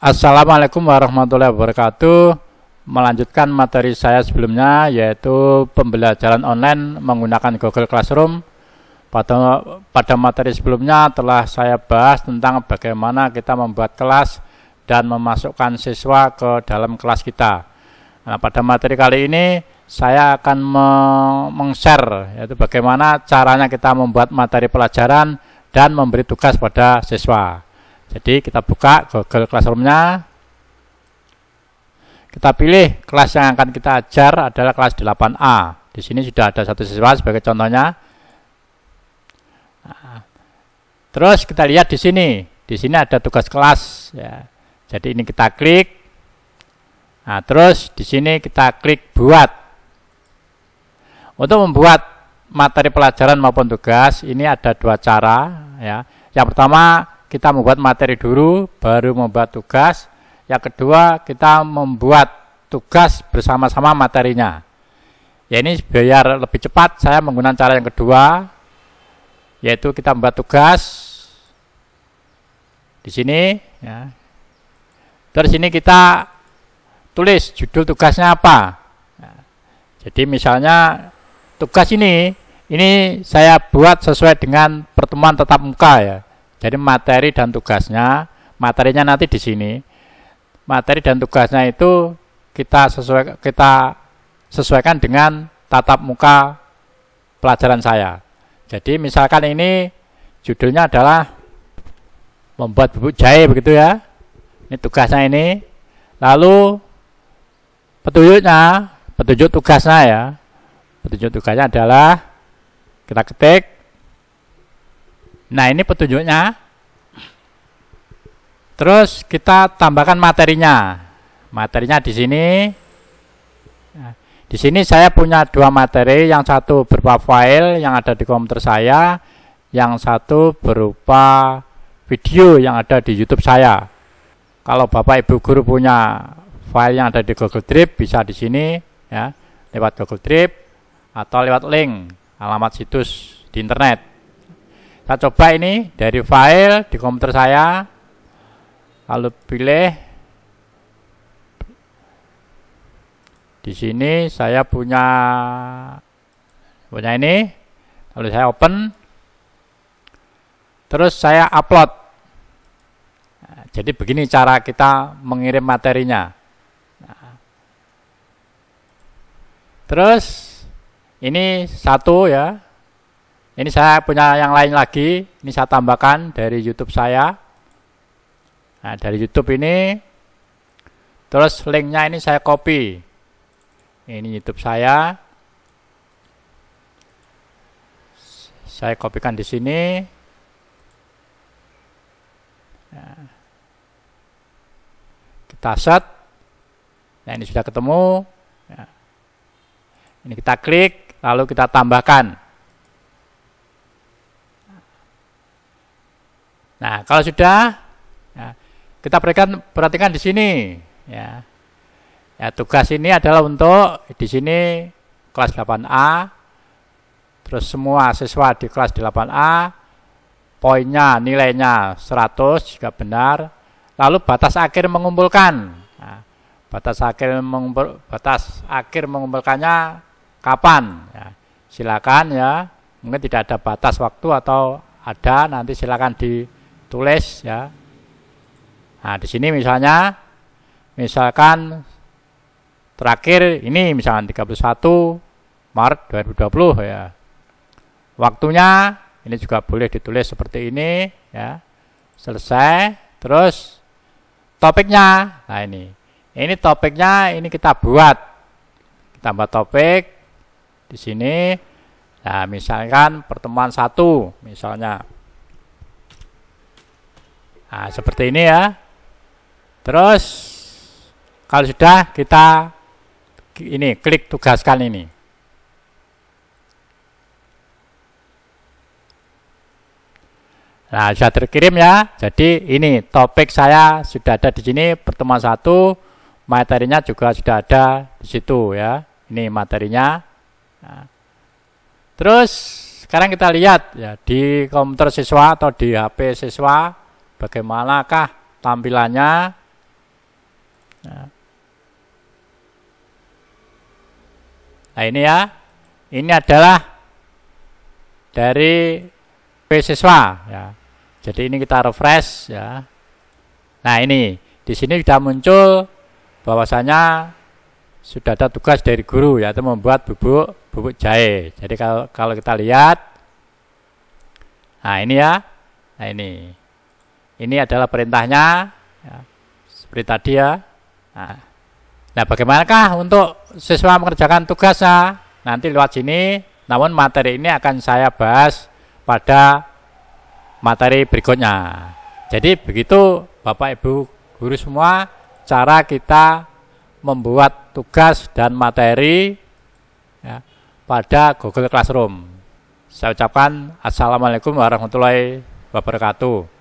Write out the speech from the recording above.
Assalamualaikum warahmatullahi wabarakatuh. Melanjutkan materi saya sebelumnya yaitu pembelajaran online menggunakan Google Classroom. Pada pada materi sebelumnya telah saya bahas tentang bagaimana kita membuat kelas dan memasukkan siswa ke dalam kelas kita. Nah, pada materi kali ini saya akan meng-share yaitu bagaimana caranya kita membuat materi pelajaran dan memberi tugas pada siswa. Jadi kita buka Google Classroom-nya. Kita pilih kelas yang akan kita ajar adalah kelas 8A. Di sini sudah ada satu siswa sebagai contohnya. Nah, terus kita lihat di sini. Di sini ada tugas kelas. Ya. Jadi ini kita klik. Nah, terus di sini kita klik buat. Untuk membuat materi pelajaran maupun tugas, ini ada dua cara. Ya. Yang pertama, kita membuat materi dulu, baru membuat tugas. Yang kedua, kita membuat tugas bersama-sama materinya. Ya ini biar lebih cepat, saya menggunakan cara yang kedua, yaitu kita membuat tugas di sini. Ya. Terus ini kita tulis judul tugasnya apa. Ya. Jadi misalnya tugas ini, ini saya buat sesuai dengan pertemuan tetap muka ya jadi materi dan tugasnya, materinya nanti di sini. Materi dan tugasnya itu kita sesuai kita sesuaikan dengan tatap muka pelajaran saya. Jadi misalkan ini judulnya adalah membuat bubuk jahe begitu ya. Ini tugasnya ini. Lalu petunjuknya, petunjuk tugasnya ya. Petunjuk tugasnya adalah kita ketik Nah, ini petunjuknya. Terus kita tambahkan materinya. Materinya di sini. Nah, di sini saya punya dua materi, yang satu berupa file yang ada di komputer saya, yang satu berupa video yang ada di YouTube saya. Kalau Bapak Ibu guru punya file yang ada di Google Drive bisa di sini ya, lewat Google Drive atau lewat link alamat situs di internet. Kita coba ini dari file di komputer saya. Lalu pilih di sini saya punya punya ini. Lalu saya open. Terus saya upload. Nah, jadi begini cara kita mengirim materinya. Nah. Terus ini satu ya, ini saya punya yang lain lagi, ini saya tambahkan dari YouTube saya. Nah, dari YouTube ini, terus linknya ini saya copy. Ini YouTube saya. Saya kopikan di sini. Nah, kita set. Nah, ini sudah ketemu. Nah, ini kita klik, lalu kita tambahkan. Nah, kalau sudah, ya, kita perhatikan, perhatikan di sini. Ya. ya, tugas ini adalah untuk di sini kelas 8A, terus semua siswa di kelas 8A, poinnya, nilainya 100 jika benar, lalu batas akhir mengumpulkan. Nah, batas akhir mengumpul, batas akhir mengumpulkannya kapan? Ya, silakan ya, mungkin tidak ada batas waktu atau ada nanti silakan di tulis ya. Nah, di sini misalnya misalkan terakhir ini misalkan 31 Maret 2020 ya. Waktunya ini juga boleh ditulis seperti ini ya. Selesai terus topiknya. Nah, ini. Ini topiknya ini kita buat. Kita buat topik di sini. Nah, misalkan pertemuan satu misalnya Nah, seperti ini ya. Terus kalau sudah kita ini klik tugaskan ini. Nah, sudah terkirim ya. Jadi ini topik saya sudah ada di sini pertemuan satu, materinya juga sudah ada di situ ya. Ini materinya. Nah. Terus sekarang kita lihat ya di komputer siswa atau di HP siswa bagaimanakah tampilannya nah. nah. ini ya ini adalah dari siswa ya jadi ini kita refresh ya nah ini di sini sudah muncul bahwasanya sudah ada tugas dari guru yaitu membuat bubuk bubuk jahe jadi kalau kalau kita lihat nah ini ya nah ini ini adalah perintahnya, ya, seperti tadi ya. Nah, nah, bagaimanakah untuk siswa mengerjakan tugasnya? Nanti lewat sini, namun materi ini akan saya bahas pada materi berikutnya. Jadi begitu Bapak Ibu guru semua cara kita membuat tugas dan materi ya, pada Google Classroom. Saya ucapkan Assalamualaikum warahmatullahi wabarakatuh.